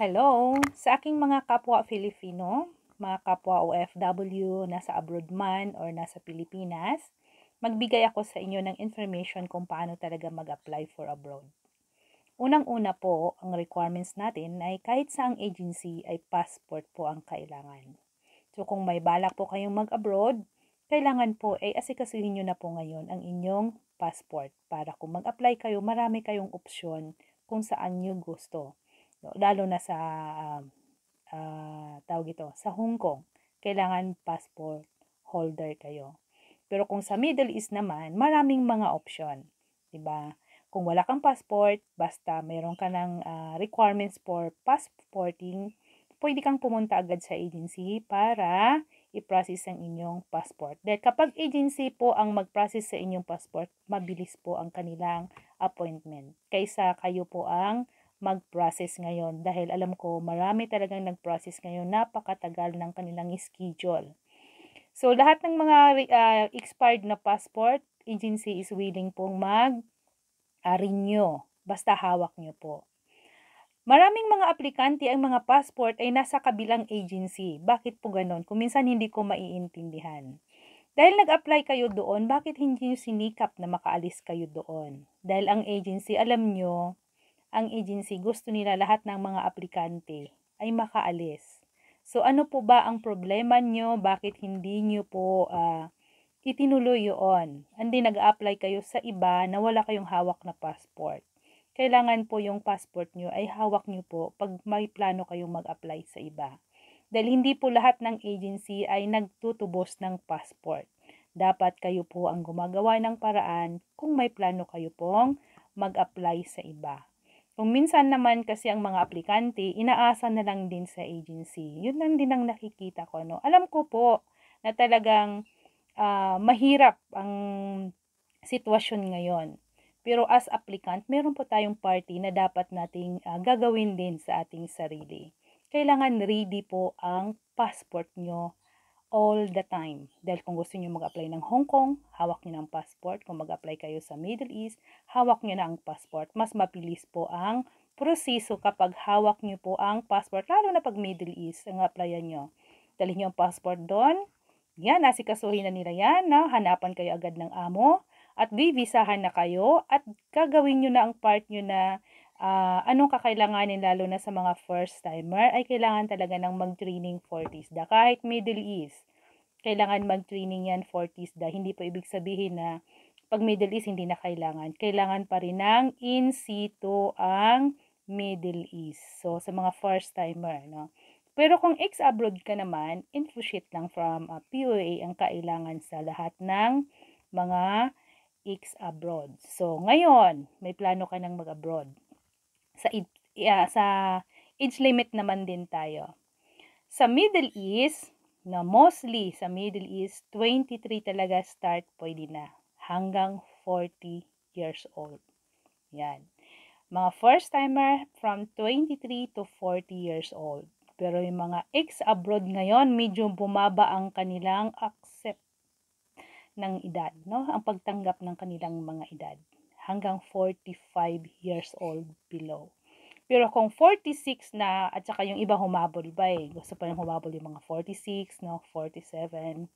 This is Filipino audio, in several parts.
Hello sa aking mga kapwa Filipino, mga kapwa OFW nasa abroad man or nasa Pilipinas. Magbigay ako sa inyo ng information kung paano talaga mag-apply for abroad. Unang-una po, ang requirements natin ay kahit sa ang agency ay passport po ang kailangan. So kung may balak po kayong mag-abroad, kailangan po ay asikasuhin nyo na po ngayon ang inyong passport para kung mag-apply kayo, marami kayong opsyon kung saan nyo gusto lalo na sa uh, tawag ito, sa Hong Kong, kailangan passport holder kayo. Pero kung sa Middle East naman, maraming mga option, 'di ba? Kung wala kang passport, basta meron ka ng uh, requirements for passporting, pwede kang pumunta agad sa agency para i-process ang inyong passport. Dahil kapag agency po ang mag-process sa inyong passport, mabilis po ang kanilang appointment kaysa kayo po ang mag-process ngayon dahil alam ko marami talagang nag-process ngayon, napakatagal ng kanilang schedule. So lahat ng mga uh, expired na passport, agency is willing pong mag-renew ah, basta hawak nyo po. Maraming mga aplikante ang mga passport ay nasa kabilang agency. Bakit po ganon? Kung minsan hindi ko maiintindihan. Dahil nag-apply kayo doon, bakit hindi nyo sinikap na makaalis kayo doon? Dahil ang agency, alam nyo, ang agency gusto nila lahat ng mga aplikante ay makaalis. So ano po ba ang problema nyo? Bakit hindi nyo po uh, itinuloy yun? Andi nag-apply kayo sa iba na wala kayong hawak na passport. Kailangan po yung passport nyo ay hawak nyo po pag may plano kayong mag-apply sa iba. Dahil hindi po lahat ng agency ay nagtutubos ng passport. Dapat kayo po ang gumagawa ng paraan kung may plano kayo pong mag-apply sa iba. Kung minsan naman kasi ang mga aplikante, inaasa na lang din sa agency. Yun lang din ang nakikita ko. No? Alam ko po na talagang uh, mahirap ang sitwasyon ngayon. Pero as applicant, meron po tayong party na dapat nating uh, gagawin din sa ating sarili. Kailangan ready po ang passport nyo all the time. Dahil kung gusto niyo mag-apply ng Hong Kong, hawak niyo na ang passport. Kung mag-apply kayo sa Middle East, hawak niyo na ang passport. Mas mabilis po ang proseso kapag hawak niyo po ang passport, lalo na pag Middle East ang applyan niyo. Dalhin niyo ang passport doon. Yan, nasikasuhin na nila yan. Na hanapan kayo agad ng amo at bibisahan na kayo at gagawin niyo na ang part niyo na uh, anong kakailanganin lalo na sa mga first timer ay kailangan talaga ng mag-training 40s da kahit Middle East kailangan mag-training yan 40s da hindi po ibig sabihin na pag Middle East hindi na kailangan kailangan pa rin ng in situ ang Middle East so sa mga first timer no pero kung ex abroad ka naman info sheet lang from uh, ah, POA ang kailangan sa lahat ng mga ex abroad so ngayon may plano ka ng mag abroad sa age, yeah, sa age limit naman din tayo. Sa Middle East, na mostly sa Middle East, 23 talaga start pwede na hanggang 40 years old. Yan. Mga first timer from 23 to 40 years old. Pero yung mga ex-abroad ngayon, medyo bumaba ang kanilang accept ng edad, no? Ang pagtanggap ng kanilang mga edad hanggang 45 years old below. Pero kung 46 na, at saka yung iba humabol ba eh, gusto pa yung humabol yung mga 46, no, 47.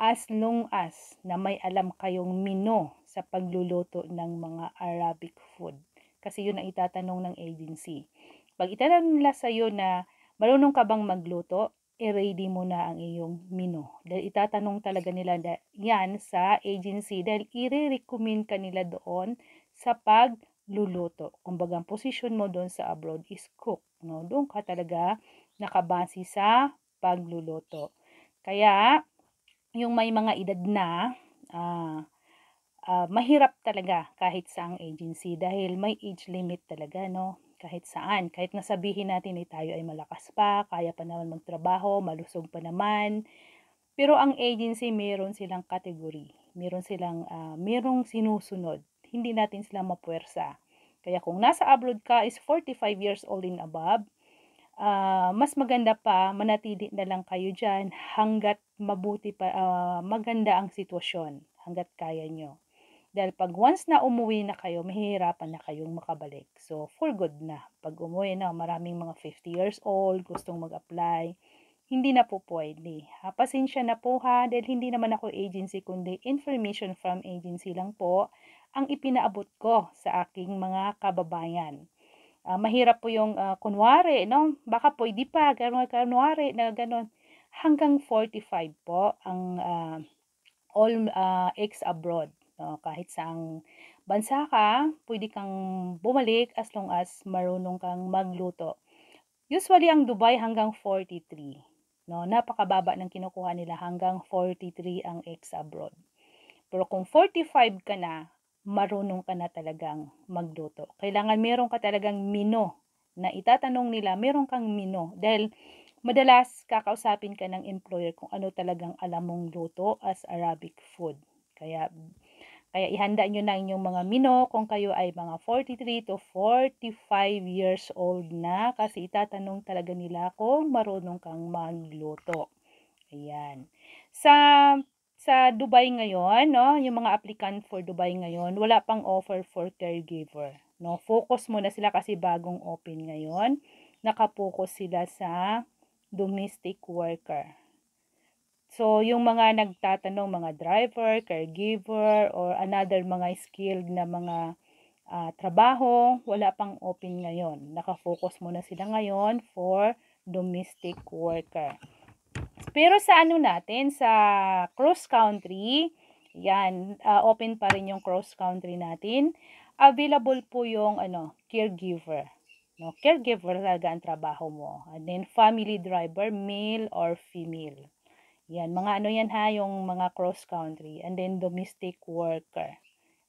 As long as na may alam kayong mino sa pagluluto ng mga Arabic food. Kasi yun ang itatanong ng agency. Pag itanong nila sa'yo na marunong ka bang magluto, i-ready mo na ang iyong menu. Dahil itatanong talaga nila yan sa agency dahil i-recommend ka nila doon sa pagluluto. Kung baga, position mo doon sa abroad is cook. No? Doon ka talaga nakabase sa pagluluto. Kaya, yung may mga edad na, ah, uh, mahirap talaga kahit sa ang agency dahil may age limit talaga, no? kahit saan. Kahit nasabihin natin ay eh, tayo ay malakas pa, kaya pa naman magtrabaho, malusog pa naman. Pero ang agency, meron silang category. Meron silang, uh, merong sinusunod. Hindi natin sila mapuwersa. Kaya kung nasa abroad ka is 45 years old and above, uh, mas maganda pa manatili na lang kayo dyan hanggat mabuti pa, uh, maganda ang sitwasyon, hanggat kaya nyo. Dahil pag once na umuwi na kayo, mahihirapan na kayong makabalik. So, for good na. Pag umuwi na, maraming mga 50 years old, gustong mag-apply, hindi na po pwede. Ha, pasensya na po ha, dahil hindi naman ako agency, kundi information from agency lang po ang ipinaabot ko sa aking mga kababayan. Uh, mahirap po yung uh, kunwari, no? Baka pwede pa, ganun, kunwari, na gano'n. Hanggang 45 po ang uh, all uh, ex abroad No? Kahit saang bansa ka, pwede kang bumalik as long as marunong kang magluto. Usually ang Dubai hanggang 43. No? Napakababa ng kinukuha nila hanggang 43 ang ex abroad. Pero kung 45 ka na, marunong ka na talagang magluto. Kailangan meron ka talagang mino na itatanong nila, meron kang mino. Dahil madalas kakausapin ka ng employer kung ano talagang alam mong luto as Arabic food. Kaya kaya ihanda nyo na inyong mga mino kung kayo ay mga 43 to 45 years old na kasi itatanong talaga nila kung marunong kang magluto. Ayan. Sa sa Dubai ngayon, no, yung mga applicant for Dubai ngayon, wala pang offer for caregiver. No, focus muna sila kasi bagong open ngayon. Nakapokus sila sa domestic worker. So, yung mga nagtatanong, mga driver, caregiver, or another mga skilled na mga uh, trabaho, wala pang open ngayon. Nakafocus muna sila ngayon for domestic worker. Pero sa ano natin, sa cross-country, yan, uh, open pa rin yung cross-country natin. Available po yung ano, caregiver. No, caregiver talaga ang trabaho mo. And then family driver, male or female. Yan, mga ano yan ha, yung mga cross-country. And then, domestic worker.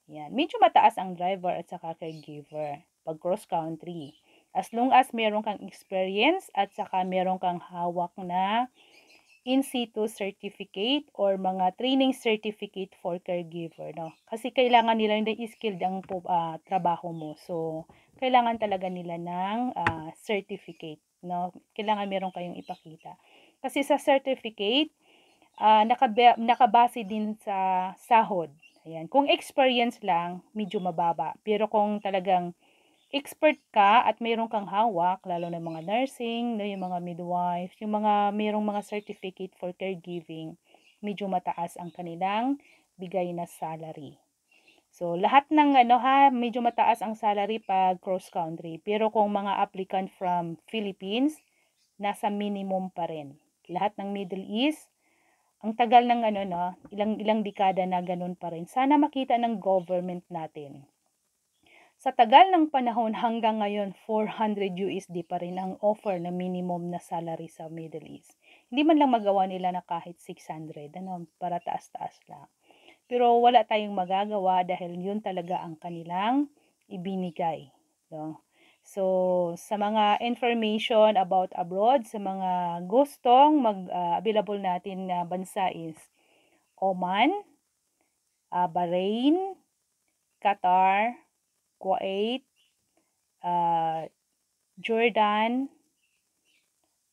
Yan, medyo mataas ang driver at saka caregiver pag cross-country. As long as meron kang experience at saka meron kang hawak na in situ certificate or mga training certificate for caregiver no kasi kailangan nila yung skilled ang uh, trabaho mo so kailangan talaga nila ng uh, certificate no kailangan meron kayong ipakita kasi sa certificate uh, nakabe, nakabase din sa sahod. Ayan. Kung experience lang, medyo mababa. Pero kung talagang expert ka at mayroon kang hawak, lalo na mga nursing, yung mga midwife, yung mga mayroong mga certificate for caregiving, medyo mataas ang kanilang bigay na salary. So, lahat ng ano ha, medyo mataas ang salary pag cross-country. Pero kung mga applicant from Philippines, nasa minimum pa rin. Lahat ng Middle East, ang tagal ng ano no, ilang ilang dekada na ganun pa rin. Sana makita ng government natin. Sa tagal ng panahon hanggang ngayon, 400 USD pa rin ang offer na minimum na salary sa Middle East. Hindi man lang magawa nila na kahit 600, ano, para taas-taas lang. Pero wala tayong magagawa dahil yun talaga ang kanilang ibinigay. No? So, sa mga information about abroad, sa mga gustong mag-available ah, uh, natin na uh, bansa is Oman, uh, Bahrain, Qatar, Kuwait, uh, Jordan,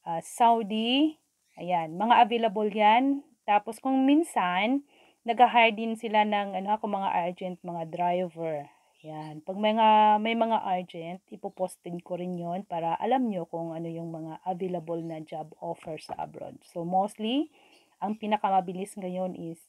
uh, Saudi, ayan, mga available yan. Tapos kung minsan, nag-hire din sila ng ano ako, mga agent, mga driver. Yan. Pag may, nga, may mga urgent, ipopostin ko rin yon para alam nyo kung ano yung mga available na job offers sa abroad. So, mostly, ang pinakamabilis ngayon is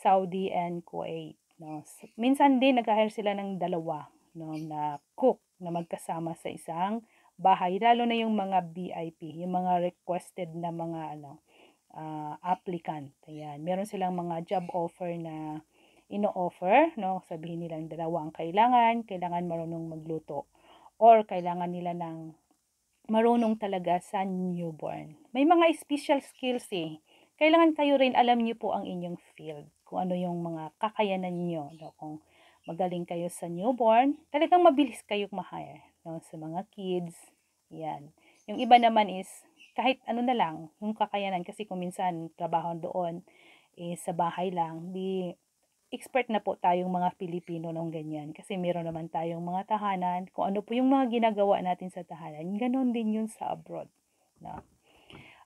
Saudi and Kuwait. No? So, minsan din, nag-hire sila ng dalawa no, na cook na magkasama sa isang bahay. Lalo na yung mga VIP, yung mga requested na mga ano, uh, applicant. Ayan. Meron silang mga job offer na ino-offer, no? Sabihin nila yung dalawa ang kailangan, kailangan marunong magluto or kailangan nila ng marunong talaga sa newborn. May mga special skills eh. Kailangan kayo rin alam niyo po ang inyong field, kung ano yung mga kakayanan niyo, no? Kung magaling kayo sa newborn, talagang mabilis kayong ma-hire no? sa mga kids. Yan. Yung iba naman is kahit ano na lang, yung kakayanan kasi kung minsan trabaho doon eh, sa bahay lang, di expert na po tayong mga Pilipino nung ganyan. Kasi meron naman tayong mga tahanan. Kung ano po yung mga ginagawa natin sa tahanan, ganon din yun sa abroad. No?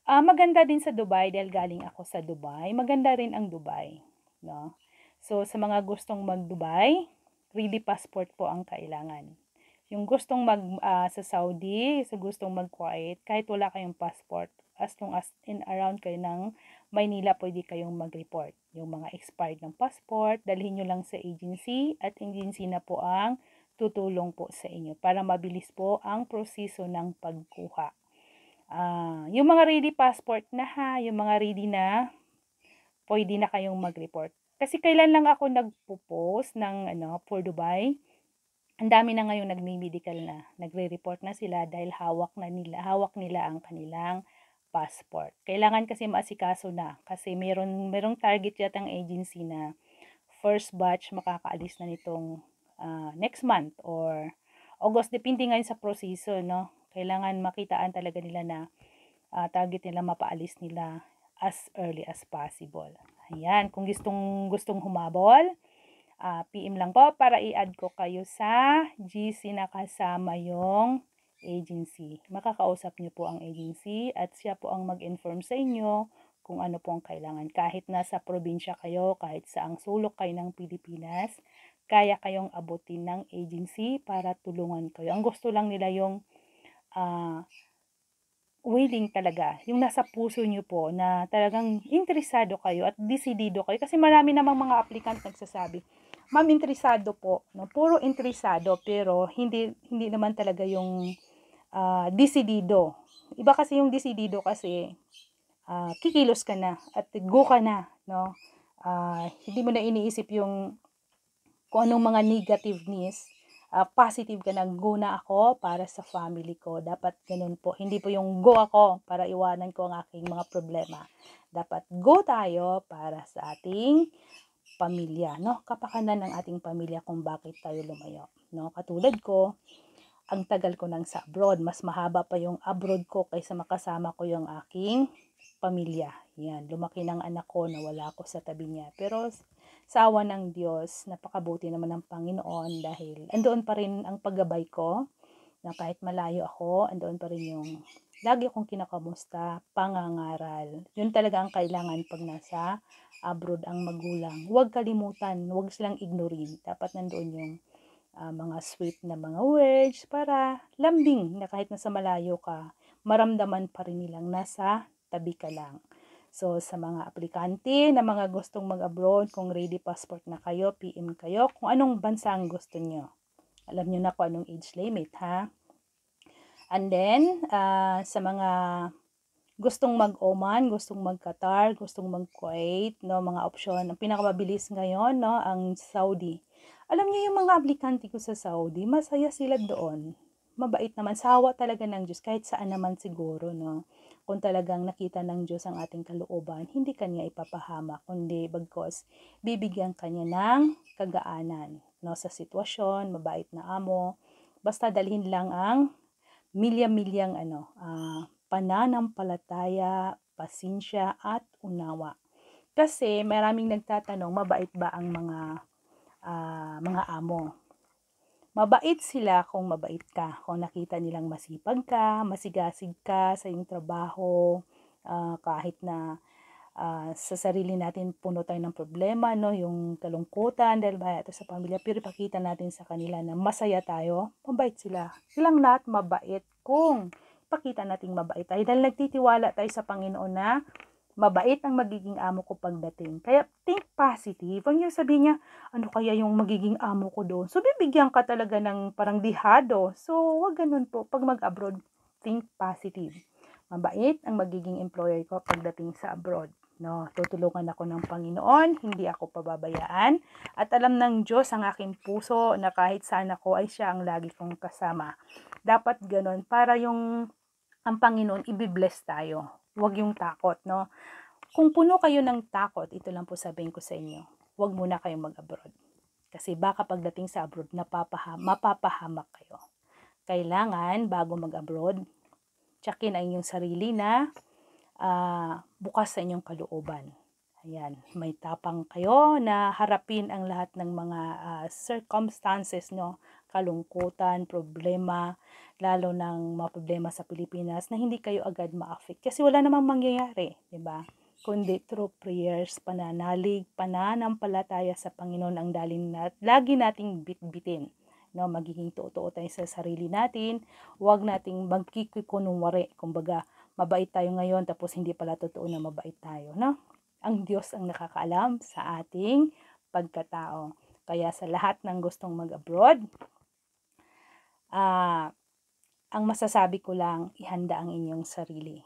Uh, maganda din sa Dubai dahil galing ako sa Dubai. Maganda rin ang Dubai. No? So, sa mga gustong mag-Dubai, really passport po ang kailangan. Yung gustong mag uh, sa Saudi, sa gustong mag-Kuwait, kahit wala kayong passport, as long as in around kayo ng Maynila, pwede kayong mag-report yung mga expired ng passport, dalhin nyo lang sa agency at agency na po ang tutulong po sa inyo para mabilis po ang proseso ng pagkuha. Uh, yung mga ready passport na ha, yung mga ready na, pwede na kayong mag-report. Kasi kailan lang ako nagpo-post ng ano, for Dubai, ang dami na ngayon nagme-medical na, nagre-report na sila dahil hawak na nila, hawak nila ang kanilang passport. Kailangan kasi maasikaso na kasi meron merong target yata ang agency na first batch makakaalis na nitong uh, next month or August depende ngayon sa proseso no. Kailangan makitaan talaga nila na uh, target nila mapaalis nila as early as possible. Ayan, kung gustong gustong humabol, uh, ah, PM lang po para i-add ko kayo sa GC na kasama yung agency. Makakausap niyo po ang agency at siya po ang mag-inform sa inyo kung ano po ang kailangan. Kahit nasa probinsya kayo, kahit sa ang sulok kayo ng Pilipinas, kaya kayong abutin ng agency para tulungan kayo. Ang gusto lang nila yung uh, willing talaga, yung nasa puso niyo po na talagang interesado kayo at desidido kayo. Kasi marami namang mga applicant nagsasabi, ma'am interesado po, no? puro interesado pero hindi, hindi naman talaga yung uh, ah, disidido. Iba kasi yung disidido kasi uh, kikilos ka na at go ka na, no? Uh, hindi mo na iniisip yung kung anong mga negativeness. Uh, positive ka na, go na ako para sa family ko. Dapat ganun po. Hindi po yung go ako para iwanan ko ang aking mga problema. Dapat go tayo para sa ating pamilya, no? Kapakanan ng ating pamilya kung bakit tayo lumayo, no? Katulad ko, ang tagal ko nang sa abroad. Mas mahaba pa yung abroad ko kaysa makasama ko yung aking pamilya. Yan, lumaki ng anak ko na wala ako sa tabi niya. Pero sa awa ng Diyos, napakabuti naman ng Panginoon dahil andoon pa rin ang paggabay ko na kahit malayo ako, andoon pa rin yung lagi kong kinakamusta, pangangaral. Yun talaga ang kailangan pag nasa abroad ang magulang. Huwag kalimutan, huwag silang ignorin. Dapat nandoon yung uh, mga sweet na mga words para lambing na kahit nasa malayo ka, maramdaman pa rin nilang nasa tabi ka lang. So, sa mga aplikante na mga gustong mag-abroad, kung ready passport na kayo, PM kayo, kung anong bansa ang gusto nyo. Alam nyo na kung anong age limit, ha? And then, uh, sa mga gustong mag-Oman, gustong mag-Qatar, gustong mag-Kuwait, no, mga opsyon. Ang pinakamabilis ngayon, no, ang Saudi. Alam niyo yung mga aplikante ko sa Saudi, masaya sila doon. Mabait naman, sawa talaga ng Diyos, kahit saan naman siguro, no? Kung talagang nakita ng Diyos ang ating kalooban, hindi kanya ipapahama, kundi bagkos, bibigyan kanya ng kagaanan, no? Sa sitwasyon, mabait na amo, basta dalhin lang ang milya-milyang ano, uh, pananampalataya, pasensya at unawa. Kasi maraming nagtatanong, mabait ba ang mga uh, mga amo. Mabait sila kung mabait ka. Kung nakita nilang masipag ka, masigasig ka sa iyong trabaho, uh, kahit na uh, sa sarili natin puno tayo ng problema, no? yung kalungkutan dahil ba sa pamilya, pero ipakita natin sa kanila na masaya tayo, mabait sila. Silang lahat mabait kung pakita nating mabait tayo dahil nagtitiwala tayo sa Panginoon na mabait ang magiging amo ko pagdating. Kaya think positive. Ang yung sabi niya, ano kaya yung magiging amo ko doon? So, bibigyan ka talaga ng parang dihado. So, wag ganun po. Pag mag-abroad, think positive. Mabait ang magiging employer ko pagdating sa abroad. No, tutulungan ako ng Panginoon, hindi ako pababayaan. At alam ng Diyos ang aking puso na kahit saan ako ay siya ang lagi kong kasama. Dapat ganun para yung ang Panginoon ibibless tayo. Huwag yung takot, no? Kung puno kayo ng takot, ito lang po sabihin ko sa inyo, huwag muna kayong mag-abroad. Kasi baka pagdating sa abroad, napapaham mapapahamak kayo. Kailangan, bago mag-abroad, checkin ang inyong sarili na uh, bukas sa inyong kalooban. Ayan, may tapang kayo na harapin ang lahat ng mga uh, circumstances, no? kalungkutan, problema, lalo ng mga problema sa Pilipinas na hindi kayo agad ma-affect. Kasi wala namang mangyayari, di ba? Kundi through prayers, pananalig, pananampalataya sa Panginoon ang dalin na lagi nating bitbitin. No, magiging totoo tayo sa sarili natin. Huwag nating magkikikunwari. Kumbaga, mabait tayo ngayon tapos hindi pala totoo na mabait tayo. No? Ang Diyos ang nakakaalam sa ating pagkatao. Kaya sa lahat ng gustong mag-abroad, uh, ang masasabi ko lang, ihanda ang inyong sarili.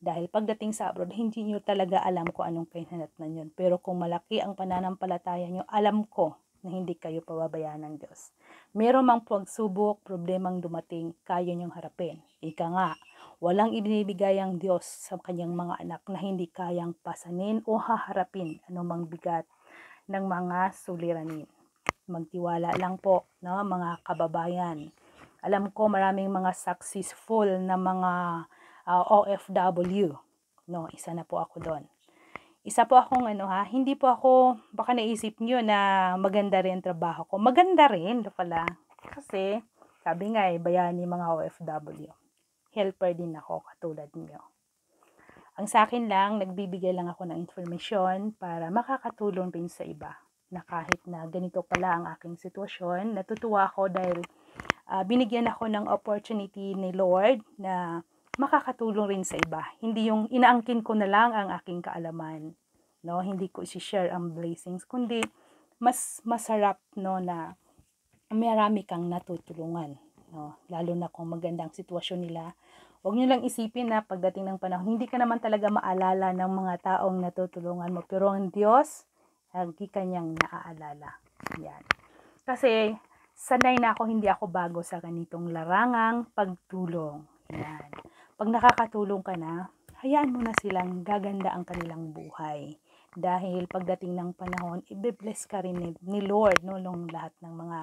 Dahil pagdating sa abroad, hindi nyo talaga alam kung anong kahinatnan yun. Pero kung malaki ang pananampalataya nyo, alam ko na hindi kayo pababayaan ng Diyos. Meron mang pagsubok, problemang dumating, kayo niyong harapin. Ika nga, walang ibinibigay ang Diyos sa kanyang mga anak na hindi kayang pasanin o haharapin anumang bigat ng mga suliranin. Magtiwala lang po, no, mga kababayan. Alam ko maraming mga successful na mga uh, ah, OFW. No, isa na po ako doon. Isa po akong ano ha, hindi po ako, baka naisip nyo na maganda rin trabaho ko. Maganda rin pala. Kasi, sabi nga eh, bayani mga OFW. Helper din ako katulad nyo. Ang sa akin lang, nagbibigay lang ako ng information para makakatulong din sa iba na kahit na ganito pala ang aking sitwasyon, natutuwa ako dahil uh, binigyan ako ng opportunity ni Lord na makakatulong rin sa iba. Hindi yung inaangkin ko na lang ang aking kaalaman, no? Hindi ko i-share ang blessings, kundi mas masarap no na marami kang natutulungan, no? Lalo na kung magandang sitwasyon nila. Huwag niyo lang isipin na pagdating ng panahon, hindi ka naman talaga maalala ng mga taong natutulungan mo. Pero ang Diyos, lagi kanyang naaalala. Yan. Kasi sanay na ako, hindi ako bago sa ganitong larangang pagtulong. Yan. Pag nakakatulong ka na, hayaan mo na silang gaganda ang kanilang buhay. Dahil pagdating ng panahon, ibe ka rin ni, ni Lord no ng lahat ng mga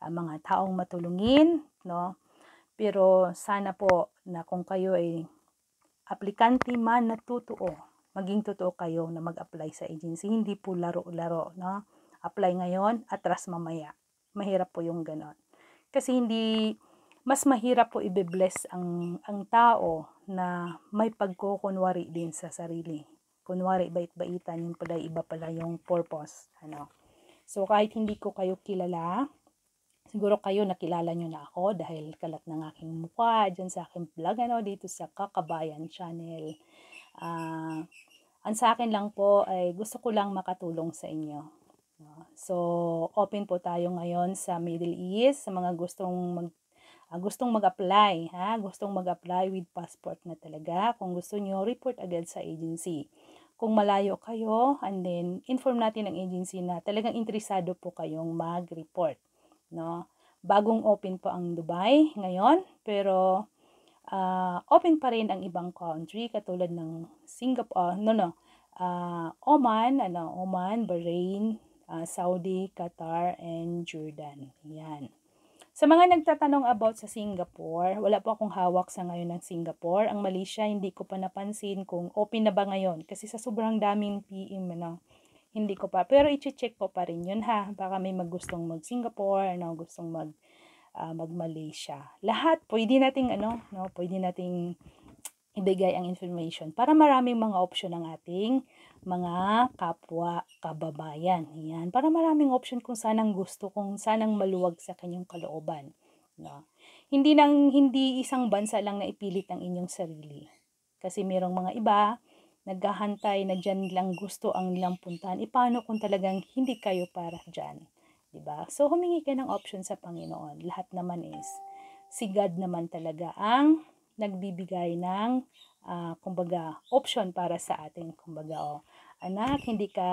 uh, mga taong matulungin, no? Pero sana po na kung kayo ay aplikante man na totoo, maging totoo kayo na mag-apply sa agency, hindi po laro-laro, no? Apply ngayon, atras mamaya. Mahirap po yung ganon. Kasi hindi, mas mahirap po ibe-bless ang, ang tao na may pagkukunwari din sa sarili. Kunwari, bait-baitan, yun pala, iba pala yung purpose. Ano. So, kahit hindi ko kayo kilala, siguro kayo nakilala nyo na ako dahil kalat ng aking mukha dyan sa aking vlog, ano, dito sa Kakabayan Channel. Uh, ang sa akin lang po ay gusto ko lang makatulong sa inyo. So, open po tayo ngayon sa Middle East sa mga gustong mag uh, gustong mag-apply, ha? Gustong mag-apply with passport na talaga. Kung gusto niyo, report agad sa agency. Kung malayo kayo, and then inform natin ang agency na talagang interesado po kayong mag-report, no? Bagong open po ang Dubai ngayon, pero uh, open pa rin ang ibang country katulad ng Singapore, no no, uh, Oman, ano, Oman, Bahrain, uh, Saudi, Qatar, and Jordan. Yan. Sa mga nagtatanong about sa Singapore, wala po akong hawak sa ngayon ng Singapore. Ang Malaysia, hindi ko pa napansin kung open na ba ngayon. Kasi sa sobrang daming PM, ano, hindi ko pa. Pero i-check ko pa rin yun ha. Baka may magustong mag-Singapore, ano, gustong mag, uh, mag-Malaysia. Lahat, pwede nating, ano, no, pwede nating ibigay ang information para maraming mga option ang ating mga kapwa kababayan. Yan. Para maraming option kung saan ang gusto, kung saan ang maluwag sa kanyang kalooban. No? Hindi, nang, hindi isang bansa lang na ipilit ang inyong sarili. Kasi merong mga iba, naghahantay na dyan lang gusto ang nilang puntahan. E paano kung talagang hindi kayo para dyan? Diba? So, humingi ka ng option sa Panginoon. Lahat naman is, si God naman talaga ang nagbibigay ng, uh, kumbaga, option para sa atin. Kumbaga, oh, anak, hindi ka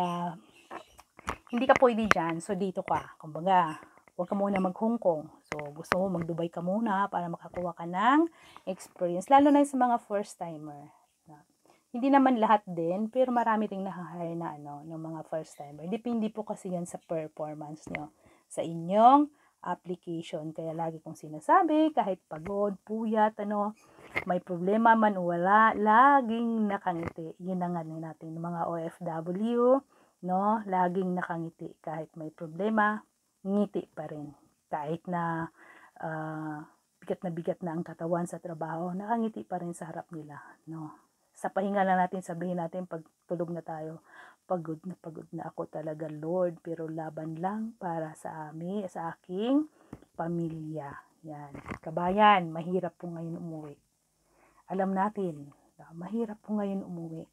hindi ka pwede dyan, so dito ka. Kumbaga, huwag ka muna mag Hong Kong. So, gusto mo mag-Dubai ka muna para makakuha ka ng experience. Lalo na sa mga first-timer. Hindi naman lahat din, pero marami ring nakahire na ano, ng mga first-timer. Depende po kasi yan sa performance nyo. Sa inyong application. Kaya lagi kong sinasabi, kahit pagod, puyat, ano, may problema man o wala, laging nakangiti. Yun na nga natin, mga OFW, no, laging nakangiti. Kahit may problema, ngiti pa rin. Kahit na uh, bigat na bigat na ang katawan sa trabaho, nakangiti pa rin sa harap nila, no. Sa pahinga na natin, sabihin natin pag tulog na tayo, pagod na pagod na ako talaga Lord pero laban lang para sa amin sa aking pamilya yan kabayan mahirap po ngayon umuwi alam natin mahirap po ngayon umuwi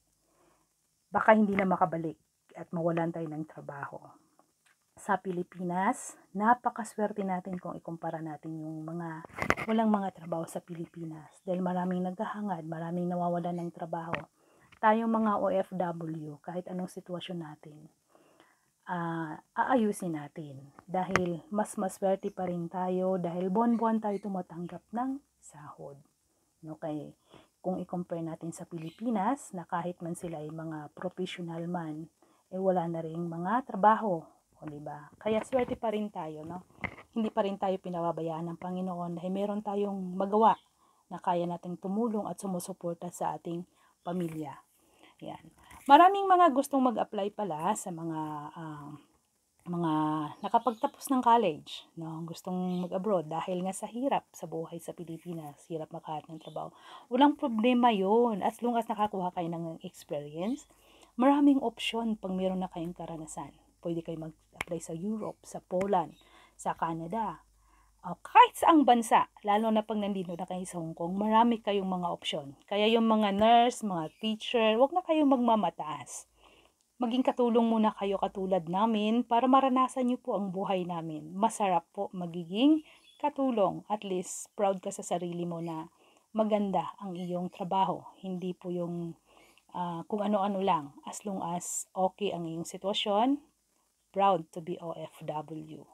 baka hindi na makabalik at mawalan tayo ng trabaho sa Pilipinas napakaswerte natin kung ikumpara natin yung mga walang mga trabaho sa Pilipinas dahil maraming naghahangad maraming nawawalan ng trabaho tayong mga OFW, kahit anong sitwasyon natin, uh, aayusin natin. Dahil mas maswerte pa rin tayo, dahil buwan-buwan tayo tumatanggap ng sahod. No, kay, kung i-compare natin sa Pilipinas, na kahit man sila ay mga professional man, eh wala na rin mga trabaho. O, diba? Kaya swerte pa rin tayo, no? Hindi pa rin tayo pinababayaan ng Panginoon dahil meron tayong magawa na kaya natin tumulong at sumusuporta sa ating pamilya. Yan. Maraming mga gustong mag-apply pala sa mga uh, mga nakapagtapos ng college, no? gustong mag-abroad dahil nga sa hirap sa buhay sa Pilipinas, hirap makahat ng trabaho. Walang problema yon as long as nakakuha kayo ng experience. Maraming option pag meron na kayong karanasan. Pwede kayo mag-apply sa Europe, sa Poland, sa Canada, uh, kahit saang bansa, lalo na pag nandito na kayo sa Hong Kong, marami kayong mga opsyon. Kaya yung mga nurse, mga teacher, wag na kayong magmamataas. Maging katulong muna kayo katulad namin para maranasan niyo po ang buhay namin. Masarap po magiging katulong. At least proud ka sa sarili mo na maganda ang iyong trabaho. Hindi po yung uh, kung ano-ano lang. As long as okay ang iyong sitwasyon, proud to be OFW.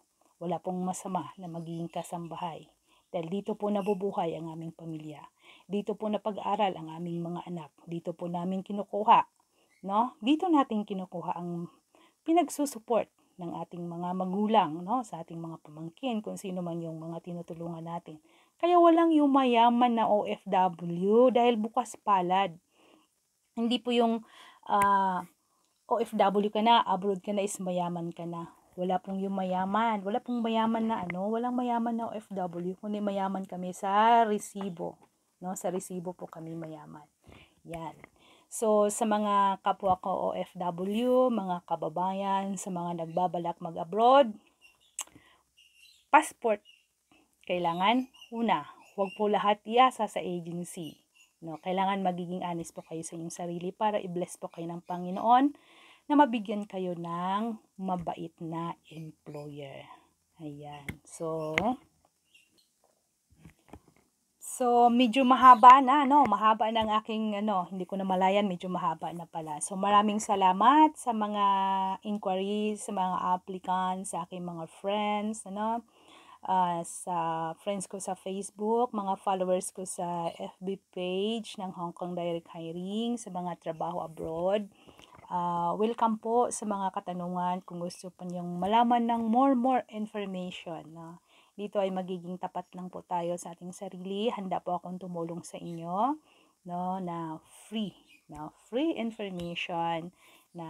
Wala pong masama na magiging kasambahay dahil dito po nabubuhay ang aming pamilya. Dito po napag-aral ang aming mga anak. Dito po namin kinukuha, no? Dito natin kinukuha ang pinagsusuport ng ating mga magulang, no? Sa ating mga pamangkin, kung sino man yung mga tinutulungan natin. Kaya walang yung mayaman na OFW dahil bukas palad. Hindi po yung uh, ah, OFW ka na, abroad ka na, is mayaman ka na. Wala pong yung mayaman. Wala pong mayaman na ano, walang mayaman na OFW, kundi mayaman kami sa resibo. No? Sa resibo po kami mayaman. Yan. So, sa mga kapwa ko OFW, mga kababayan, sa mga nagbabalak mag-abroad, passport, kailangan, una, huwag po lahat iasa sa agency. No, kailangan magiging honest po kayo sa inyong sarili para i-bless po kayo ng Panginoon na mabigyan kayo ng mabait na employer. Ayan. So, So, medyo mahaba na, no? Mahaba na ang aking, ano, hindi ko na malayan, medyo mahaba na pala. So, maraming salamat sa mga inquiries, sa mga applicants, sa aking mga friends, ano? Uh, sa friends ko sa Facebook, mga followers ko sa FB page ng Hong Kong Direct Hiring, sa mga trabaho abroad. Uh, welcome po sa mga katanungan kung gusto po niyong malaman ng more more information. Uh, dito ay magiging tapat lang po tayo sa ating sarili. Handa po akong tumulong sa inyo no na free, na free information na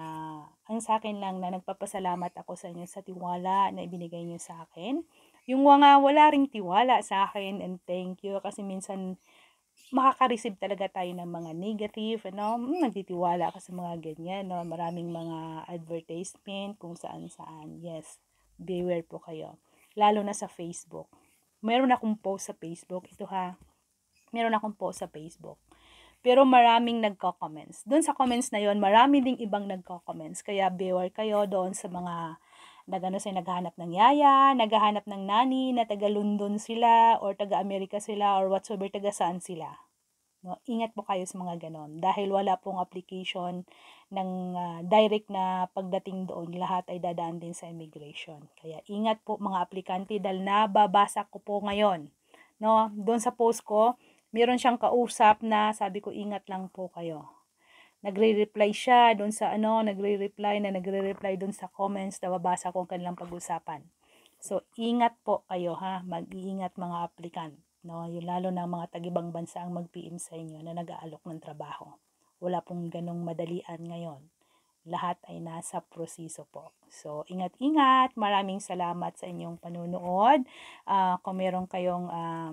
ang sa akin lang na nagpapasalamat ako sa inyo sa tiwala na ibinigay niyo sa akin. Yung mga wala ring tiwala sa akin and thank you kasi minsan makaka-receive talaga tayo ng mga negative, ano, hmm, nagtitiwala ka sa mga ganyan, no, maraming mga advertisement kung saan saan, yes, beware po kayo, lalo na sa Facebook, meron akong post sa Facebook, ito ha, meron akong post sa Facebook, pero maraming nagko-comments. Doon sa comments na yon, marami ding ibang nagko-comments. Kaya beware kayo doon sa mga nagano sila naghahanap ng yaya, naghahanap ng nani na taga London sila or taga Amerika sila or whatsoever taga saan sila. No, ingat po kayo sa mga ganon dahil wala pong application ng uh, direct na pagdating doon, lahat ay dadaan din sa immigration. Kaya ingat po mga aplikante dahil nababasa ko po ngayon. No, doon sa post ko, meron siyang kausap na sabi ko ingat lang po kayo nagre-reply siya doon sa ano, nagre-reply na nagre-reply doon sa comments, babasa ko ang kanilang pag-usapan. So, ingat po kayo ha, mag-iingat mga applicant. No, yung lalo na mga tagibang bansa ang mag-PM sa inyo na nag-aalok ng trabaho. Wala pong ganong madalian ngayon. Lahat ay nasa proseso po. So, ingat-ingat. Maraming salamat sa inyong panunood. Uh, ah, kung meron kayong uh,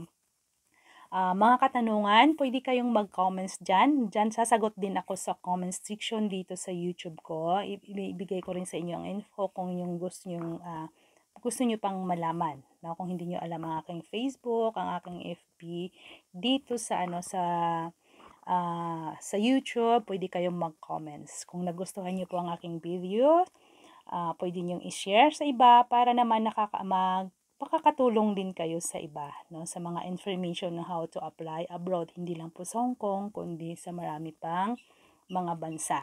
uh, mga katanungan, pwede kayong mag-comments dyan. Dyan sasagot din ako sa comment section dito sa YouTube ko. Ibigay ko rin sa inyo ang info kung yung gusto nyo, uh, ah, gusto nyo pang malaman. No? Kung hindi nyo alam ang aking Facebook, ang aking FB, dito sa ano sa uh, sa YouTube, pwede kayong mag-comments. Kung nagustuhan nyo po ang aking video, uh, pwede nyo i-share sa iba para naman nakaka- mag- makakatulong din kayo sa iba, no? sa mga information on how to apply abroad, hindi lang po sa Hong Kong, kundi sa marami pang mga bansa.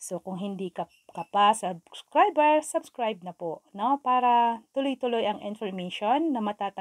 So, kung hindi ka, ka pa subscriber, subscribe na po, no? Para tuloy-tuloy ang information na matatapos